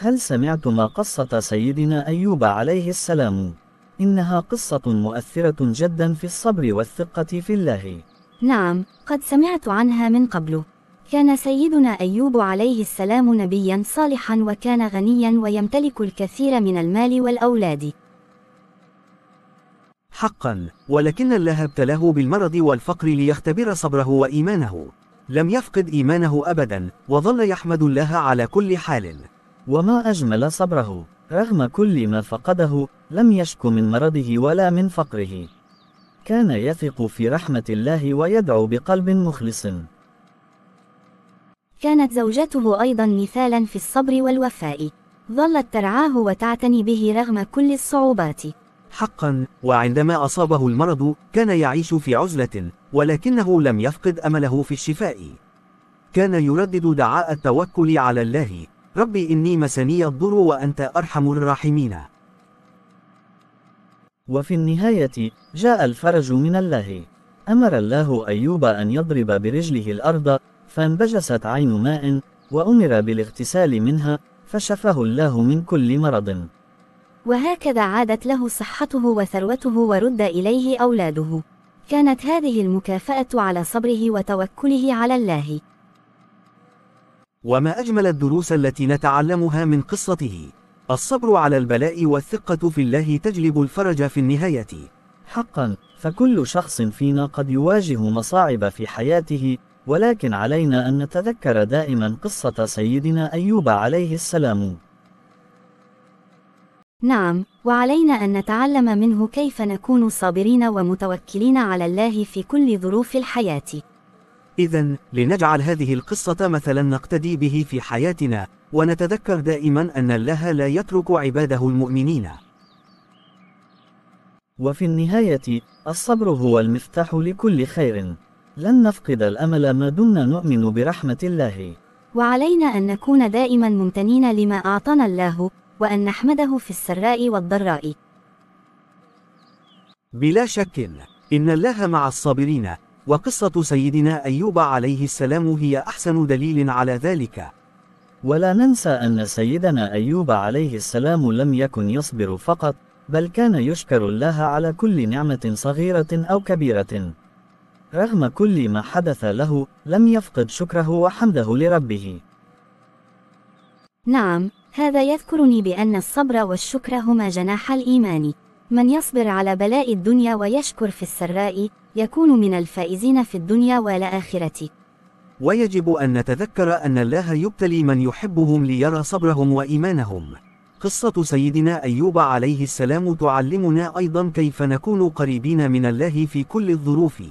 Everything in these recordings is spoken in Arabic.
هل سمعتما قصة سيدنا أيوب عليه السلام؟ إنها قصة مؤثرة جدا في الصبر والثقة في الله. نعم، قد سمعت عنها من قبل. كان سيدنا أيوب عليه السلام نبيا صالحا وكان غنيا ويمتلك الكثير من المال والأولاد. حقا، ولكن الله ابتلاه بالمرض والفقر ليختبر صبره وإيمانه. لم يفقد إيمانه أبدا، وظل يحمد الله على كل حال. وما أجمل صبره رغم كل ما فقده لم يشك من مرضه ولا من فقره كان يثق في رحمة الله ويدعو بقلب مخلص كانت زوجته أيضا مثالا في الصبر والوفاء ظلت ترعاه وتعتني به رغم كل الصعوبات حقا وعندما أصابه المرض كان يعيش في عزلة ولكنه لم يفقد أمله في الشفاء كان يردد دعاء التوكل على الله ربي إني مسني الضر وأنت أرحم الراحمين وفي النهاية جاء الفرج من الله أمر الله أيوب أن يضرب برجله الأرض فانبجست عين ماء وأمر بالاغتسال منها فشفاه الله من كل مرض وهكذا عادت له صحته وثروته ورد إليه أولاده كانت هذه المكافأة على صبره وتوكله على الله وما أجمل الدروس التي نتعلمها من قصته الصبر على البلاء والثقة في الله تجلب الفرج في النهاية حقا فكل شخص فينا قد يواجه مصاعب في حياته ولكن علينا أن نتذكر دائما قصة سيدنا أيوب عليه السلام نعم وعلينا أن نتعلم منه كيف نكون صابرين ومتوكلين على الله في كل ظروف الحياة إذا لنجعل هذه القصة مثلا نقتدي به في حياتنا ونتذكر دائما أن الله لا يترك عباده المؤمنين وفي النهاية الصبر هو المفتاح لكل خير لن نفقد الأمل ما دمنا نؤمن برحمة الله وعلينا أن نكون دائما ممتنين لما أعطانا الله وأن نحمده في السراء والضراء بلا شك إن الله مع الصابرين وقصة سيدنا أيوب عليه السلام هي أحسن دليل على ذلك ولا ننسى أن سيدنا أيوب عليه السلام لم يكن يصبر فقط بل كان يشكر الله على كل نعمة صغيرة أو كبيرة رغم كل ما حدث له لم يفقد شكره وحمده لربه نعم هذا يذكرني بأن الصبر والشكر هما جناح الإيمان من يصبر على بلاء الدنيا ويشكر في السراء يكون من الفائزين في الدنيا والآخرة ويجب أن نتذكر أن الله يبتلي من يحبهم ليرى صبرهم وإيمانهم قصة سيدنا أيوب عليه السلام تعلمنا أيضا كيف نكون قريبين من الله في كل الظروف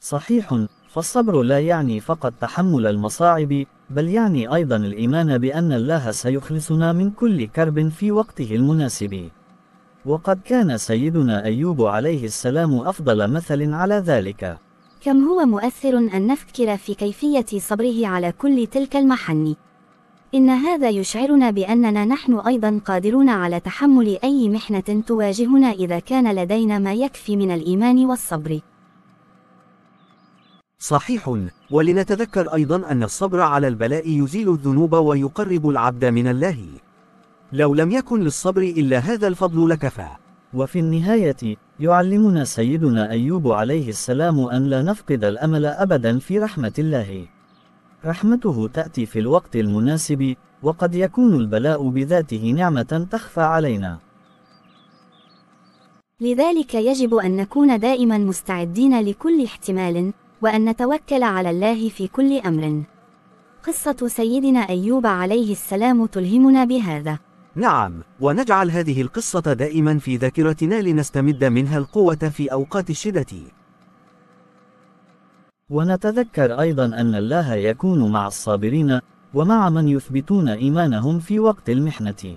صحيح فالصبر لا يعني فقط تحمل المصاعب بل يعني أيضا الإيمان بأن الله سيخلصنا من كل كرب في وقته المناسب وقد كان سيدنا أيوب عليه السلام أفضل مثل على ذلك كم هو مؤثر أن نفكر في كيفية صبره على كل تلك المحن إن هذا يشعرنا بأننا نحن أيضا قادرون على تحمل أي محنة تواجهنا إذا كان لدينا ما يكفي من الإيمان والصبر صحيح ولنتذكر أيضا أن الصبر على البلاء يزيل الذنوب ويقرب العبد من الله لو لم يكن للصبر إلا هذا الفضل لكفى وفي النهاية يعلمنا سيدنا أيوب عليه السلام أن لا نفقد الأمل أبدا في رحمة الله رحمته تأتي في الوقت المناسب وقد يكون البلاء بذاته نعمة تخفى علينا لذلك يجب أن نكون دائما مستعدين لكل احتمال وأن نتوكل على الله في كل أمر. قصة سيدنا أيوب عليه السلام تلهمنا بهذا. نعم، ونجعل هذه القصة دائما في ذاكرتنا لنستمد منها القوة في أوقات الشدة. ونتذكر أيضا أن الله يكون مع الصابرين ومع من يثبتون إيمانهم في وقت المحنة.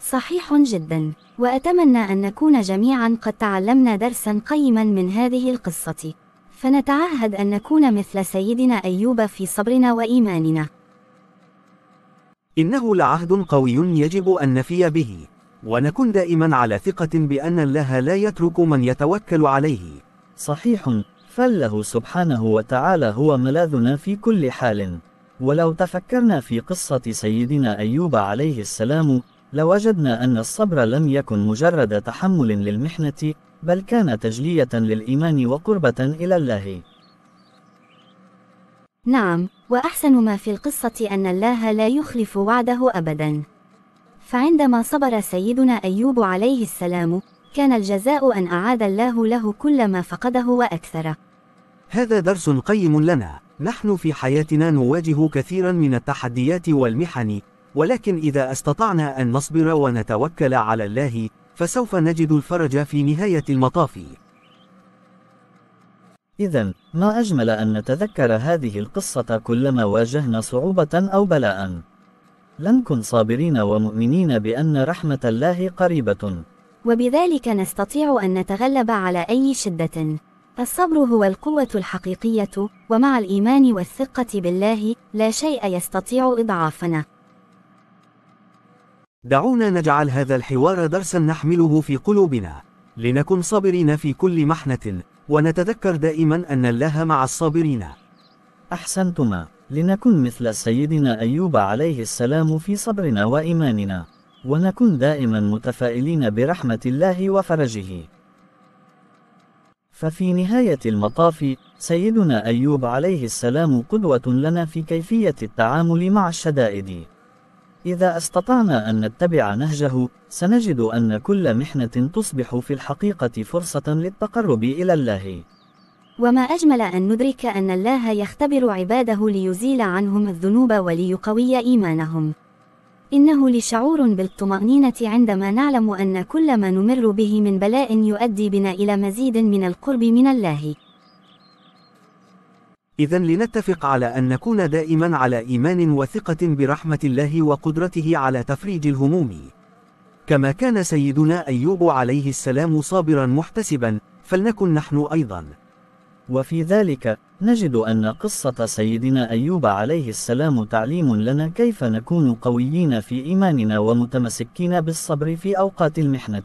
صحيح جدا، وأتمنى أن نكون جميعا قد تعلمنا درسا قيما من هذه القصة. فنتعهد أن نكون مثل سيدنا أيوب في صبرنا وإيماننا. إنه لعهد قوي يجب أن نفي به، ونكون دائما على ثقة بأن الله لا يترك من يتوكل عليه. صحيح، فالله سبحانه وتعالى هو ملاذنا في كل حال. ولو تفكرنا في قصة سيدنا أيوب عليه السلام، لوجدنا أن الصبر لم يكن مجرد تحمل للمحنة، بل كان تجلية للإيمان وقربة إلى الله. نعم، وأحسن ما في القصة أن الله لا يخلف وعده أبدا. فعندما صبر سيدنا أيوب عليه السلام، كان الجزاء أن أعاد الله له كل ما فقده وأكثر. هذا درس قيم لنا، نحن في حياتنا نواجه كثيرا من التحديات والمحن، ولكن إذا استطعنا أن نصبر ونتوكل على الله، فسوف نجد الفرج في نهاية المطاف إذا ما أجمل أن نتذكر هذه القصة كلما واجهنا صعوبة أو بلاء لنكن صابرين ومؤمنين بأن رحمة الله قريبة وبذلك نستطيع أن نتغلب على أي شدة الصبر هو القوة الحقيقية ومع الإيمان والثقة بالله لا شيء يستطيع إضعافنا دعونا نجعل هذا الحوار درسا نحمله في قلوبنا لنكن صابرين في كل محنة ونتذكر دائما أن الله مع الصابرين أحسنتما لنكن مثل سيدنا أيوب عليه السلام في صبرنا وإيماننا ونكن دائما متفائلين برحمة الله وفرجه ففي نهاية المطاف سيدنا أيوب عليه السلام قدوة لنا في كيفية التعامل مع الشدائد إذا استطعنا أن نتبع نهجه، سنجد أن كل محنة تصبح في الحقيقة فرصة للتقرب إلى الله. وما أجمل أن ندرك أن الله يختبر عباده ليزيل عنهم الذنوب وليقوي إيمانهم. إنه لشعور بالطمأنينة عندما نعلم أن كل ما نمر به من بلاء يؤدي بنا إلى مزيد من القرب من الله. إذا لنتفق على أن نكون دائما على إيمان وثقة برحمة الله وقدرته على تفريج الهموم. كما كان سيدنا أيوب عليه السلام صابرا محتسبا، فلنكن نحن أيضا. وفي ذلك، نجد أن قصة سيدنا أيوب عليه السلام تعليم لنا كيف نكون قويين في إيماننا ومتمسكين بالصبر في أوقات المحنة.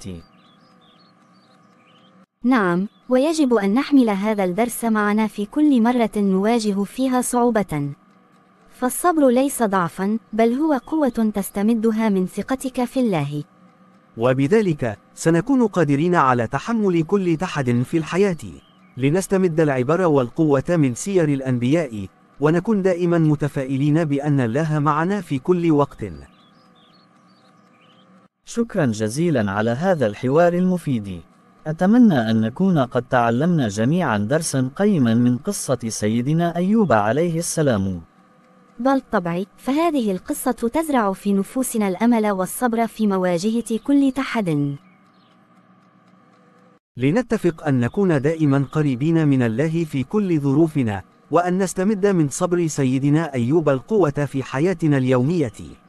نعم، ويجب أن نحمل هذا الدرس معنا في كل مرة نواجه فيها صعوبة. فالصبر ليس ضعفا، بل هو قوة تستمدها من ثقتك في الله. وبذلك، سنكون قادرين على تحمل كل تحد في الحياة. لنستمد العبر والقوة من سير الأنبياء، ونكون دائما متفائلين بأن الله معنا في كل وقت. شكرا جزيلا على هذا الحوار المفيد. أتمنى أن نكون قد تعلمنا جميعا درسا قيما من قصة سيدنا أيوب عليه السلام. بل فهذه القصة تزرع في نفوسنا الأمل والصبر في مواجهة كل تحد. لنتفق أن نكون دائما قريبين من الله في كل ظروفنا، وأن نستمد من صبر سيدنا أيوب القوة في حياتنا اليومية.